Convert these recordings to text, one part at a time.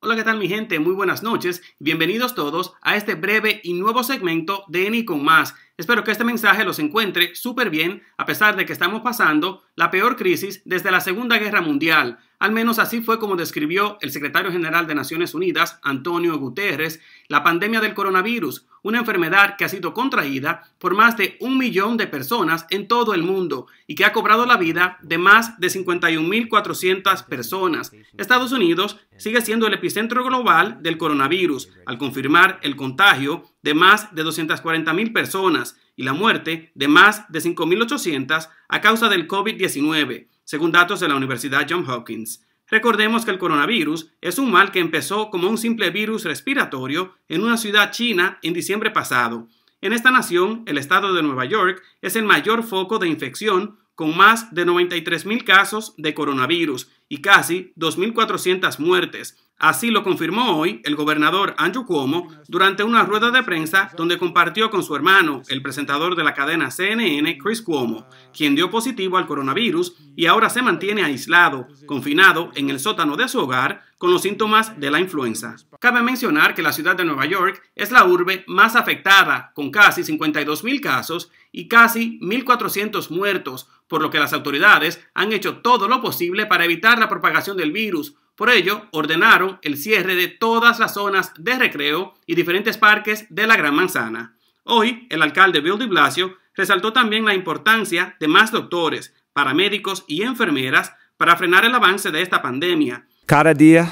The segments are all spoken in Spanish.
Hola, ¿qué tal mi gente? Muy buenas noches. Bienvenidos todos a este breve y nuevo segmento de Eni con más, Espero que este mensaje los encuentre súper bien, a pesar de que estamos pasando la peor crisis desde la Segunda Guerra Mundial. Al menos así fue como describió el secretario general de Naciones Unidas, Antonio Guterres, la pandemia del coronavirus, una enfermedad que ha sido contraída por más de un millón de personas en todo el mundo y que ha cobrado la vida de más de 51.400 personas. Estados Unidos sigue siendo el epicentro global del coronavirus, al confirmar el contagio de más de 240.000 personas y la muerte de más de 5.800 a causa del COVID-19, según datos de la Universidad Johns Hopkins. Recordemos que el coronavirus es un mal que empezó como un simple virus respiratorio en una ciudad china en diciembre pasado. En esta nación, el estado de Nueva York es el mayor foco de infección con más de 93.000 casos de coronavirus y casi 2.400 muertes, Así lo confirmó hoy el gobernador Andrew Cuomo durante una rueda de prensa donde compartió con su hermano, el presentador de la cadena CNN, Chris Cuomo, quien dio positivo al coronavirus y ahora se mantiene aislado, confinado en el sótano de su hogar con los síntomas de la influenza. Cabe mencionar que la ciudad de Nueva York es la urbe más afectada, con casi 52.000 casos y casi 1.400 muertos, por lo que las autoridades han hecho todo lo posible para evitar la propagación del virus por ello, ordenaron el cierre de todas las zonas de recreo y diferentes parques de la Gran Manzana. Hoy, el alcalde Bill de Blasio resaltó también la importancia de más doctores, paramédicos y enfermeras para frenar el avance de esta pandemia. Cada día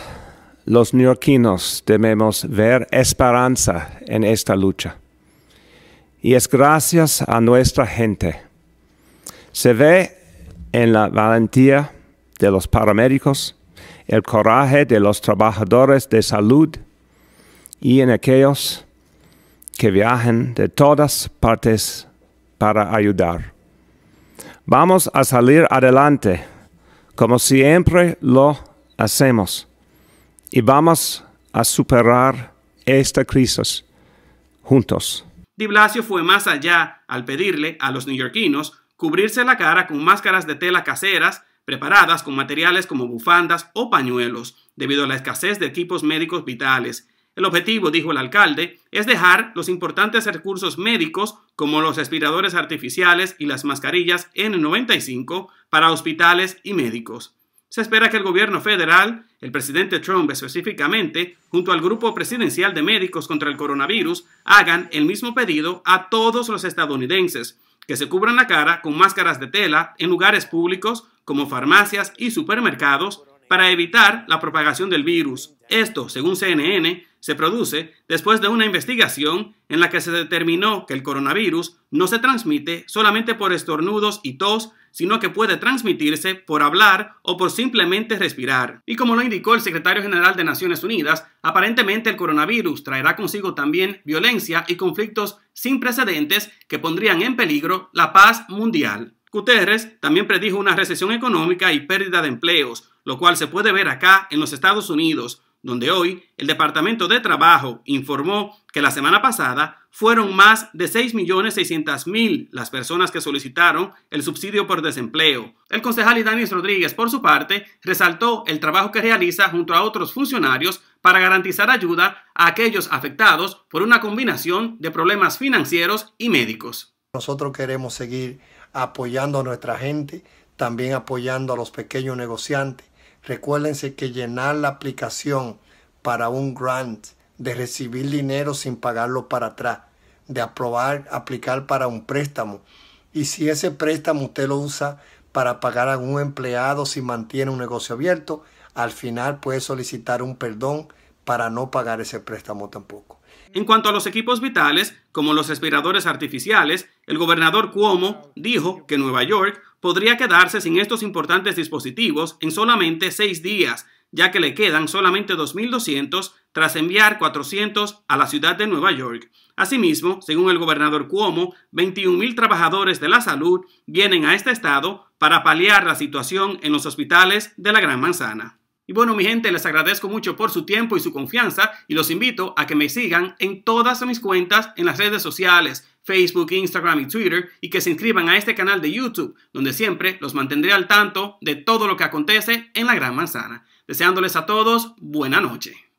los neoyorquinos debemos ver esperanza en esta lucha. Y es gracias a nuestra gente. Se ve en la valentía de los paramédicos, el coraje de los trabajadores de salud y en aquellos que viajan de todas partes para ayudar. Vamos a salir adelante, como siempre lo hacemos, y vamos a superar esta crisis juntos. Di Blasio fue más allá al pedirle a los neoyorquinos cubrirse la cara con máscaras de tela caseras preparadas con materiales como bufandas o pañuelos, debido a la escasez de equipos médicos vitales. El objetivo, dijo el alcalde, es dejar los importantes recursos médicos como los respiradores artificiales y las mascarillas N95 para hospitales y médicos. Se espera que el gobierno federal, el presidente Trump específicamente, junto al grupo presidencial de médicos contra el coronavirus, hagan el mismo pedido a todos los estadounidenses, que se cubran la cara con máscaras de tela en lugares públicos como farmacias y supermercados, para evitar la propagación del virus. Esto, según CNN, se produce después de una investigación en la que se determinó que el coronavirus no se transmite solamente por estornudos y tos, sino que puede transmitirse por hablar o por simplemente respirar. Y como lo indicó el secretario general de Naciones Unidas, aparentemente el coronavirus traerá consigo también violencia y conflictos sin precedentes que pondrían en peligro la paz mundial. Guterres también predijo una recesión económica y pérdida de empleos, lo cual se puede ver acá en los Estados Unidos, donde hoy el Departamento de Trabajo informó que la semana pasada fueron más de 6.600.000 las personas que solicitaron el subsidio por desempleo. El concejal Daniel Rodríguez, por su parte, resaltó el trabajo que realiza junto a otros funcionarios para garantizar ayuda a aquellos afectados por una combinación de problemas financieros y médicos. Nosotros queremos seguir apoyando a nuestra gente, también apoyando a los pequeños negociantes. Recuérdense que llenar la aplicación para un grant, de recibir dinero sin pagarlo para atrás, de aprobar, aplicar para un préstamo. Y si ese préstamo usted lo usa para pagar a un empleado si mantiene un negocio abierto, al final puede solicitar un perdón para no pagar ese préstamo tampoco. En cuanto a los equipos vitales, como los respiradores artificiales, el gobernador Cuomo dijo que Nueva York podría quedarse sin estos importantes dispositivos en solamente seis días, ya que le quedan solamente 2.200 tras enviar 400 a la ciudad de Nueva York. Asimismo, según el gobernador Cuomo, 21.000 trabajadores de la salud vienen a este estado para paliar la situación en los hospitales de la Gran Manzana. Y bueno, mi gente, les agradezco mucho por su tiempo y su confianza y los invito a que me sigan en todas mis cuentas en las redes sociales, Facebook, Instagram y Twitter y que se inscriban a este canal de YouTube, donde siempre los mantendré al tanto de todo lo que acontece en la Gran Manzana. Deseándoles a todos buena noche.